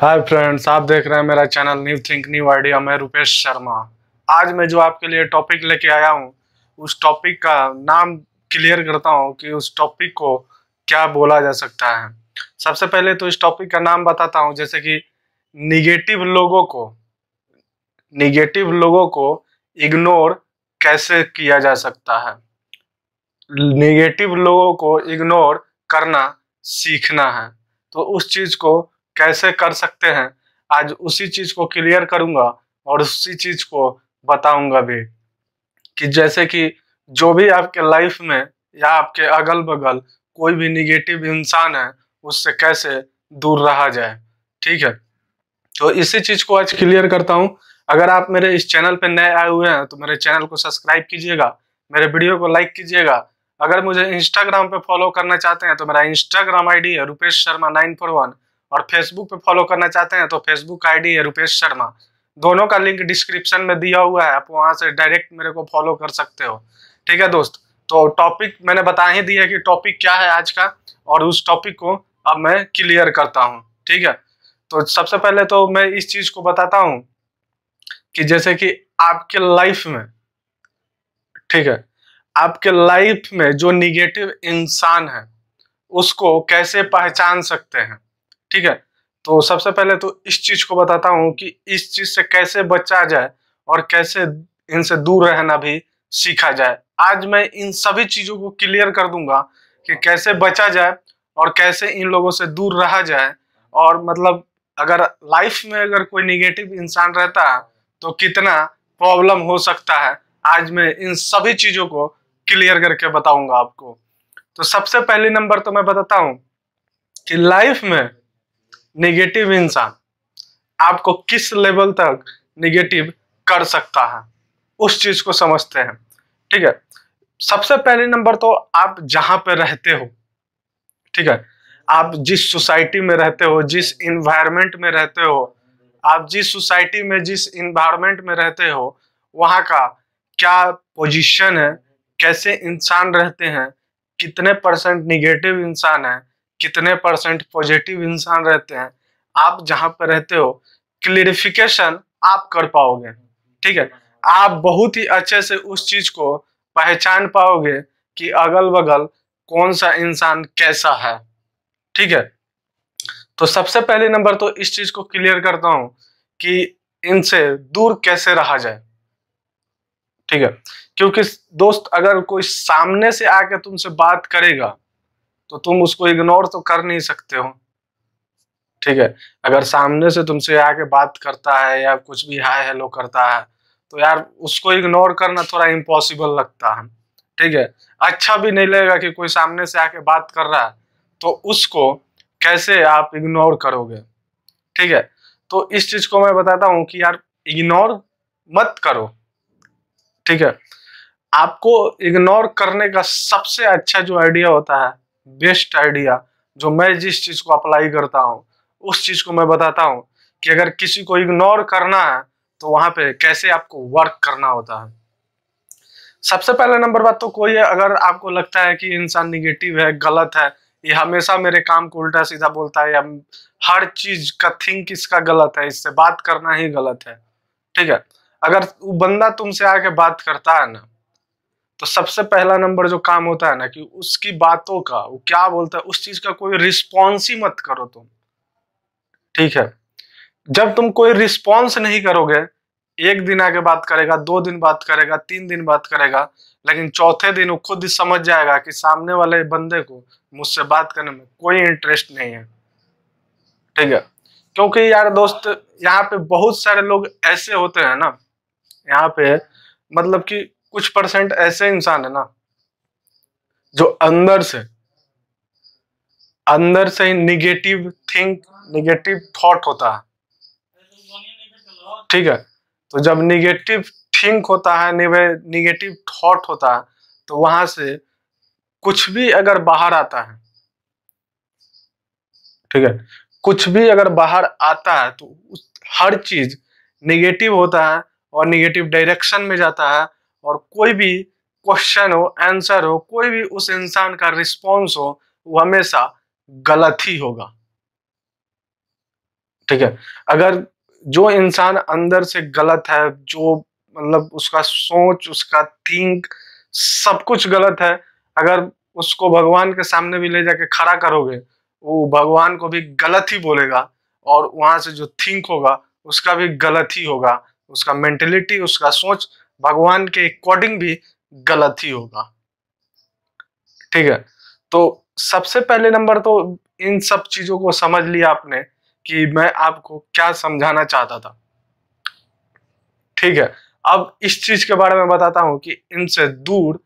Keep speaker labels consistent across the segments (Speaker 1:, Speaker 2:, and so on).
Speaker 1: hi friends आप देख रहे हैं मेरा channel new think new idea मैं रूपेश शर्मा आज मैं जो आपके लिए टॉपिक लेके आया हूँ उस टॉपिक का नाम क्लियर करता हूँ कि उस टॉपिक को क्या बोला जा सकता है सबसे पहले तो इस टॉपिक का नाम बताता हूँ जैसे कि निगेटिव लोगों को निगेटिव लोगों को इग्नोर कैसे किया जा सकता है निगेटिव लोगों को इग्नोर करना सीखना है तो उस चीज़ को कैसे कर सकते हैं आज उसी चीज को क्लियर करूंगा और उसी चीज को बताऊंगा भी कि जैसे कि जो भी आपके लाइफ में या आपके अगल बगल कोई भी निगेटिव इंसान है उससे कैसे दूर रहा जाए ठीक है तो इसी चीज को आज क्लियर करता हूँ अगर आप मेरे इस चैनल पर नए आए हुए हैं तो मेरे चैनल को सब्सक्राइब कीजिएगा मेरे वीडियो को लाइक कीजिएगा अगर मुझे इंस्टाग्राम पे फॉलो करना चाहते हैं तो मेरा इंस्टाग्राम आईडी है Rupesh Sharma nine four one और फेसबुक पे फॉलो करना चाहते हैं तो फेसबुक आईडी है रुपेश शर्मा दोनों का लिंक डिस्क्रिप्शन में दिया हुआ है आप वहाँ से डायरेक्ट मेरे को फॉलो कर सकते हो ठीक है दोस्त तो टॉपिक मैंने बता ही दिया कि टॉपिक क्या है आज का और उस टॉपिक को अब मैं क्लियर करता हूँ ठीक है तो सबसे पहले तो मैं इस चीज़ को बताता हूँ कि जैसे कि आपके लाइफ में ठीक है आपके लाइफ में जो निगेटिव इंसान है उसको कैसे पहचान सकते हैं ठीक है तो सबसे पहले तो इस चीज को बताता हूँ कि इस चीज से कैसे बचा जाए और कैसे इनसे दूर रहना भी सीखा जाए आज मैं इन सभी चीजों को क्लियर कर दूंगा कि कैसे बचा जाए और कैसे इन लोगों से दूर रहा जाए और मतलब अगर लाइफ में अगर कोई निगेटिव इंसान रहता है तो कितना प्रॉब्लम हो सकता है आज मैं इन सभी चीज़ों को क्लियर करके बताऊंगा आपको तो सबसे पहले नंबर तो मैं बताता हूँ कि लाइफ में निगेटिव इंसान आपको किस लेवल तक निगेटिव कर सकता है उस चीज को समझते हैं ठीक है सबसे पहले नंबर तो आप जहां पर रहते हो ठीक है आप जिस सोसाइटी में रहते हो जिस इन्वायरमेंट में रहते हो आप जिस सोसाइटी में जिस इन्वायरमेंट में रहते हो वहाँ का क्या पोजीशन है कैसे इंसान रहते हैं कितने परसेंट निगेटिव इंसान है कितने परसेंट पॉजिटिव इंसान रहते हैं आप जहां पर रहते हो क्लियरिफिकेशन आप कर पाओगे ठीक है आप बहुत ही अच्छे से उस चीज को पहचान पाओगे कि अगल बगल कौन सा इंसान कैसा है ठीक है तो सबसे पहले नंबर तो इस चीज को क्लियर करता हूं कि इनसे दूर कैसे रहा जाए ठीक है क्योंकि दोस्त अगर कोई सामने से आके तुमसे बात करेगा तो तुम उसको इग्नोर तो कर नहीं सकते हो ठीक है अगर सामने से तुमसे आके बात करता है या कुछ भी हाय हेलो करता है तो यार उसको इग्नोर करना थोड़ा इम्पॉसिबल लगता है ठीक है अच्छा भी नहीं लगेगा कि कोई सामने से आके बात कर रहा है तो उसको कैसे आप इग्नोर करोगे ठीक है तो इस चीज को मैं बताता हूं कि यार इग्नोर मत करो ठीक है आपको इग्नोर करने का सबसे अच्छा जो आइडिया होता है बेस्ट आइडिया जो मैं जिस चीज को अप्लाई करता हूँ उस चीज को मैं बताता हूँ कि अगर किसी को इग्नोर करना है तो वहां पे कैसे आपको वर्क करना होता है सबसे पहले नंबर बात तो कोई अगर आपको लगता है कि इंसान निगेटिव है गलत है ये हमेशा मेरे काम को उल्टा सीधा बोलता है या हर चीज का थिंक इसका गलत है इससे बात करना ही गलत है ठीक है अगर वो बंदा तुमसे आके बात करता है ना तो सबसे पहला नंबर जो काम होता है ना कि उसकी बातों का वो क्या बोलता है उस चीज का कोई रिस्पॉन्स ही मत करो तुम ठीक है जब तुम कोई रिस्पॉन्स नहीं करोगे एक दिन आगे बात करेगा दो दिन बात करेगा तीन दिन बात करेगा लेकिन चौथे दिन वो खुद ही समझ जाएगा कि सामने वाले बंदे को मुझसे बात करने में कोई इंटरेस्ट नहीं है ठीक है क्योंकि यार दोस्त यहाँ पे बहुत सारे लोग ऐसे होते हैं ना यहाँ पे मतलब कि कुछ परसेंट ऐसे इंसान है ना जो अंदर से अंदर से निगेटिव थिंक निगेटिव थॉट होता है ठीक है तो जब निगेटिव थिंक होता है निगेटिव थॉट होता है तो वहां से कुछ भी अगर बाहर आता है ठीक है कुछ भी अगर बाहर आता है तो हर चीज निगेटिव होता है और निगेटिव डायरेक्शन में जाता है और कोई भी क्वेश्चन हो आंसर हो कोई भी उस इंसान का रिस्पॉन्स हो वो हमेशा गलत ही होगा ठीक है अगर जो इंसान अंदर से गलत है जो मतलब उसका सोच उसका थिंक सब कुछ गलत है अगर उसको भगवान के सामने भी ले जाके खड़ा करोगे वो भगवान को भी गलत ही बोलेगा और वहां से जो थिंक होगा उसका भी गलत ही होगा उसका मेंटेलिटी उसका सोच भगवान के अकॉर्डिंग भी गलत ही होगा ठीक है तो सबसे पहले नंबर तो इन सब चीजों को समझ लिया आपने कि मैं आपको क्या समझाना चाहता था ठीक है अब इस चीज के बारे में बताता हूं कि इनसे दूर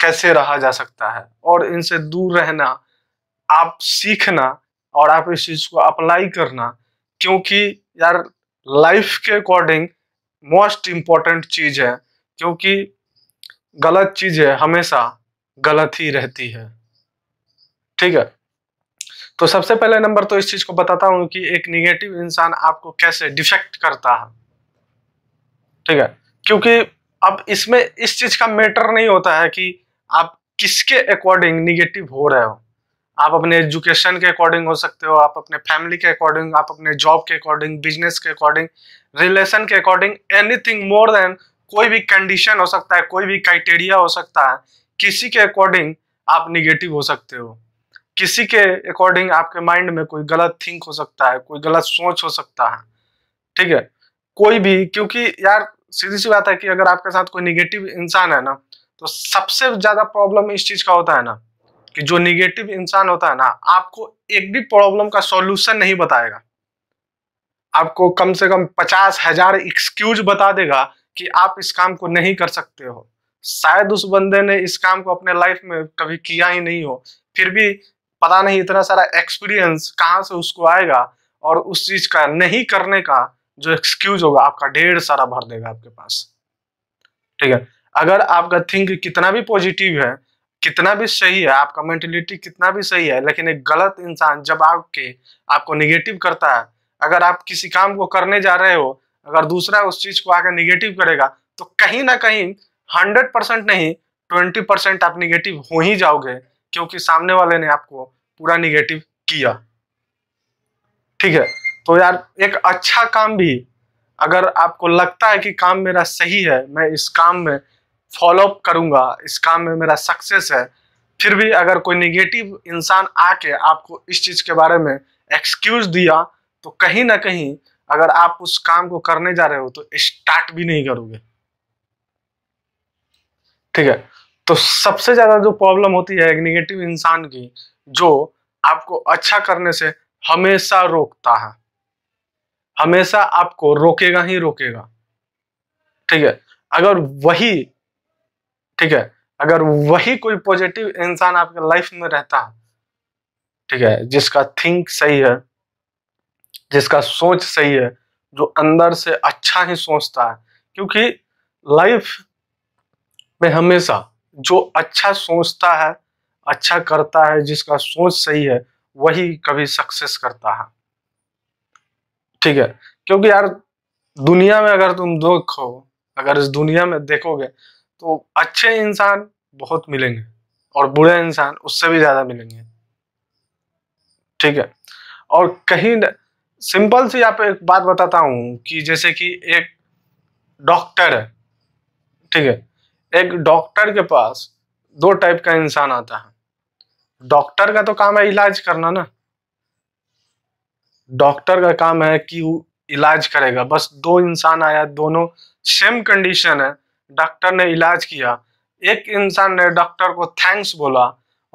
Speaker 1: कैसे रहा जा सकता है और इनसे दूर रहना आप सीखना और आप इस चीज को अप्लाई करना क्योंकि यार लाइफ के अकॉर्डिंग मोस्ट इम्पॉर्टेंट चीज है क्योंकि गलत चीज है हमेशा गलत ही रहती है ठीक है तो सबसे पहले नंबर तो इस चीज को बताता हूं कि एक निगेटिव इंसान आपको कैसे डिफेक्ट करता है ठीक है क्योंकि अब इसमें इस चीज का मैटर नहीं होता है कि आप किसके अकॉर्डिंग निगेटिव हो रहे हो आप अपने एजुकेशन के अकॉर्डिंग हो सकते हो आप अपने फैमिली के अकॉर्डिंग आप अपने जॉब के अकॉर्डिंग बिजनेस के अकॉर्डिंग रिलेशन के अकॉर्डिंग एनीथिंग मोर देन कोई भी कंडीशन हो सकता है कोई भी क्राइटेरिया हो सकता है किसी के अकॉर्डिंग आप निगेटिव हो सकते हो किसी के अकॉर्डिंग आपके माइंड में कोई गलत थिंक हो सकता है कोई गलत सोच हो सकता है ठीक है कोई भी क्योंकि यार सीधी सी बात है कि अगर आपके साथ कोई निगेटिव इंसान है ना तो सबसे ज्यादा प्रॉब्लम इस चीज का होता है ना कि जो निगेटिव इंसान होता है ना आपको एक भी प्रॉब्लम का सोल्यूशन नहीं बताएगा आपको कम से कम पचास हजार एक्सक्यूज बता देगा कि आप इस काम को नहीं कर सकते हो शायद उस बंदे ने इस काम को अपने लाइफ में कभी किया ही नहीं हो फिर भी पता नहीं इतना सारा एक्सपीरियंस कहाँ से उसको आएगा और उस चीज का नहीं करने का जो एक्सक्यूज होगा आपका ढेर सारा भर देगा आपके पास ठीक है अगर आपका थिंक कितना भी पॉजिटिव है कितना भी सही है आपका मेंटेलिटी कितना भी सही है लेकिन एक गलत इंसान जब आपके आपको निगेटिव करता है अगर आप किसी काम को करने जा रहे हो अगर दूसरा उस चीज को आगे निगेटिव करेगा तो कहीं ना कहीं हंड्रेड परसेंट नहीं ट्वेंटी परसेंट आप निगेटिव हो ही जाओगे क्योंकि सामने वाले ने आपको पूरा निगेटिव किया ठीक है तो यार एक अच्छा काम भी अगर आपको लगता है कि काम मेरा सही है मैं इस काम में फॉलोअप करूंगा इस काम में मेरा सक्सेस है फिर भी अगर कोई निगेटिव इंसान आके आपको इस चीज़ के बारे में एक्सक्यूज दिया तो कहीं ना कहीं अगर आप उस काम को करने जा रहे हो तो स्टार्ट भी नहीं करोगे ठीक है तो सबसे ज़्यादा जो प्रॉब्लम होती है एक निगेटिव इंसान की जो आपको अच्छा करने से हमेशा रोकता है हमेशा आपको रोकेगा ही रोकेगा ठीक है अगर वही ठीक है अगर वही कोई पॉजिटिव इंसान आपके लाइफ में रहता ठीक है जिसका थिंक सही है जिसका सोच सही है जो अंदर से अच्छा ही सोचता है क्योंकि लाइफ में हमेशा जो अच्छा सोचता है अच्छा करता है जिसका सोच सही है वही कभी सक्सेस करता है ठीक है क्योंकि यार दुनिया में अगर तुम देखो अगर इस दुनिया में देखोगे तो अच्छे इंसान बहुत मिलेंगे और बुरे इंसान उससे भी ज़्यादा मिलेंगे ठीक है और कहीं सिंपल सी आप एक बात बताता हूं कि जैसे कि एक डॉक्टर है ठीक है एक डॉक्टर के पास दो टाइप का इंसान आता है डॉक्टर का तो काम है इलाज करना ना डॉक्टर का काम है कि वो इलाज करेगा बस दो इंसान आया दोनों सेम कंडीशन है डॉक्टर ने इलाज किया एक इंसान ने डॉक्टर को थैंक्स बोला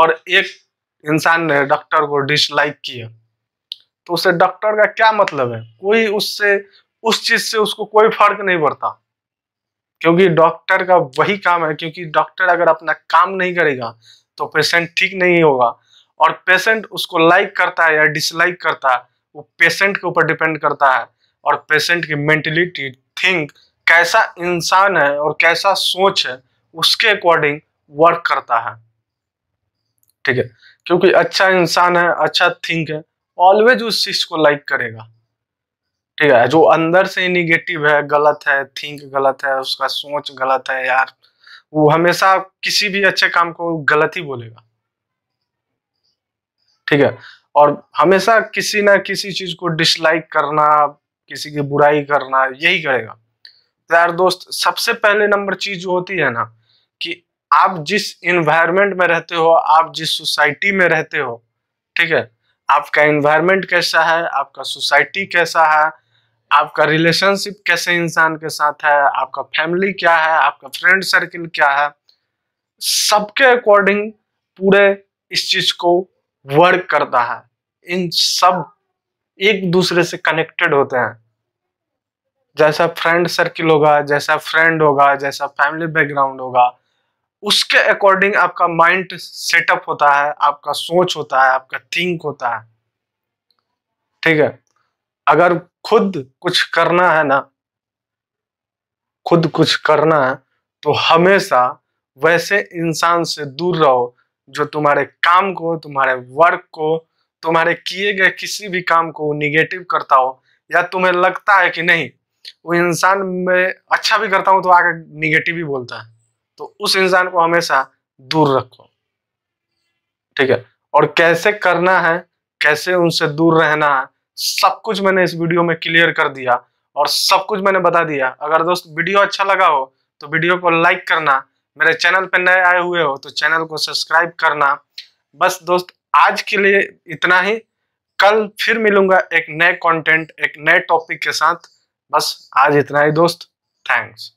Speaker 1: और एक इंसान ने डॉक्टर को डिसलाइक किया तो उसे डॉक्टर का क्या मतलब है कोई उससे उस चीज से उसको कोई फर्क नहीं पड़ता क्योंकि डॉक्टर का वही काम है क्योंकि डॉक्टर अगर अपना काम नहीं करेगा तो पेशेंट ठीक नहीं होगा और पेशेंट उसको लाइक करता है या डिसलाइक करता है वो पेशेंट के ऊपर डिपेंड करता है और पेशेंट की मेंटेलिटी थिंक कैसा इंसान है और कैसा सोच है उसके अकॉर्डिंग वर्क करता है ठीक है क्योंकि अच्छा इंसान है अच्छा थिंक है ऑलवेज उस चीज को लाइक करेगा ठीक है जो अंदर से ही निगेटिव है गलत है थिंक गलत है उसका सोच गलत है यार वो हमेशा किसी भी अच्छे काम को गलत ही बोलेगा ठीक है और हमेशा किसी ना किसी चीज को डिसलाइक करना किसी की बुराई करना यही करेगा यार दोस्त सबसे पहले नंबर चीज जो होती है ना कि आप जिस इन्वायरमेंट में रहते हो आप जिस सोसाइटी में रहते हो ठीक है आपका इन्वायरमेंट कैसा है आपका सोसाइटी कैसा है आपका रिलेशनशिप कैसे इंसान के साथ है आपका फैमिली क्या है आपका फ्रेंड सर्किल क्या है सबके अकॉर्डिंग पूरे इस चीज को वर्क करता है इन सब एक दूसरे से कनेक्टेड होते हैं जैसा फ्रेंड सर्किल होगा जैसा फ्रेंड होगा जैसा फैमिली बैकग्राउंड होगा उसके अकॉर्डिंग आपका माइंड सेटअप होता है आपका सोच होता है आपका थिंक होता है ठीक है अगर खुद कुछ करना है ना खुद कुछ करना है तो हमेशा वैसे इंसान से दूर रहो जो तुम्हारे काम को तुम्हारे वर्क को तुम्हारे किए गए किसी भी काम को निगेटिव करता हो या तुम्हें लगता है कि नहीं वो इंसान में अच्छा भी करता हूँ तो आगे निगेटिव भी बोलता है तो उस इंसान को हमेशा दूर रखो ठीक है और कैसे करना है कैसे उनसे दूर रहना है सब कुछ मैंने इस वीडियो में क्लियर कर दिया और सब कुछ मैंने बता दिया अगर दोस्त वीडियो अच्छा लगा हो तो वीडियो को लाइक करना मेरे चैनल पर नए आए हुए हो तो चैनल को सब्सक्राइब करना बस दोस्त आज के लिए इतना ही कल फिर मिलूंगा एक नए कंटेंट एक नए टॉपिक के साथ बस आज इतना ही दोस्त थैंक्स